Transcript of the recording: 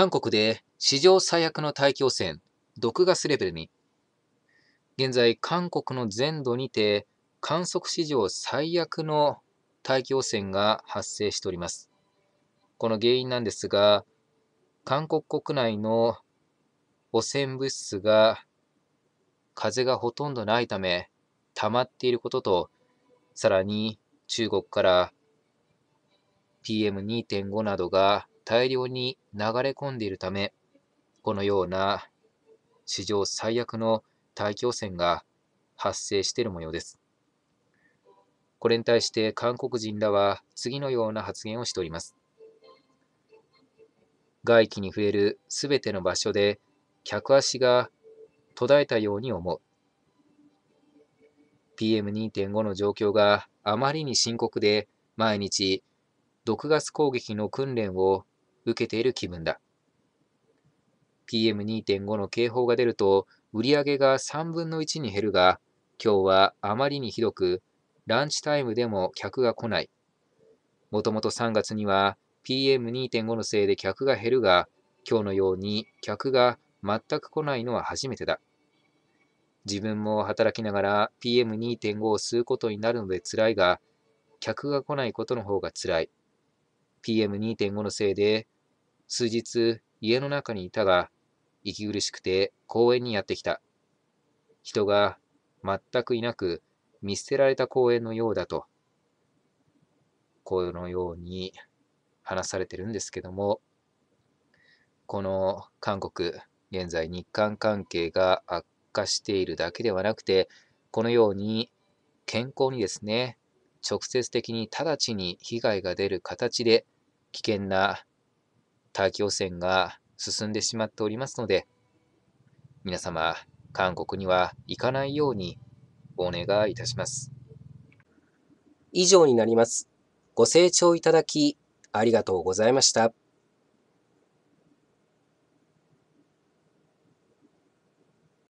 韓国で史上最悪の大気汚染、毒ガスレベルに。現在、韓国の全土にて観測史上最悪の大気汚染が発生しております。この原因なんですが、韓国国内の汚染物質が風がほとんどないため溜まっていることと、さらに中国から PM2.5 などが大量に流れ込んでいるため、このような史上最悪の大気汚染が発生している模様です。これに対して韓国人らは次のような発言をしております。外気に触れるすべての場所で客足が途絶えたように思う。PM2.5 の状況があまりに深刻で毎日毒ガス攻撃の訓練を受けている気分だ。PM2.5 の警報が出ると、売上が3分の1に減るが、今日はあまりにひどく、ランチタイムでも客が来ない。もともと3月には PM2.5 のせいで客が減るが、今日のように客が全く来ないのは初めてだ。自分も働きながら PM2.5 を吸うことになるので辛いが、客が来ないことの方が辛い。PM2.5 のせいで数日家の中にいたが、息苦しくて公園にやってきた。人が全くいなく見捨てられた公園のようだと、このように話されてるんですけども、この韓国、現在日韓関係が悪化しているだけではなくて、このように健康にですね、直接的に直ちに被害が出る形で危険な大気汚染が進んでしまっておりますので、皆様、韓国には行かないようにお願いいたします。以上になります。ご清聴いただき、ありがとうございました。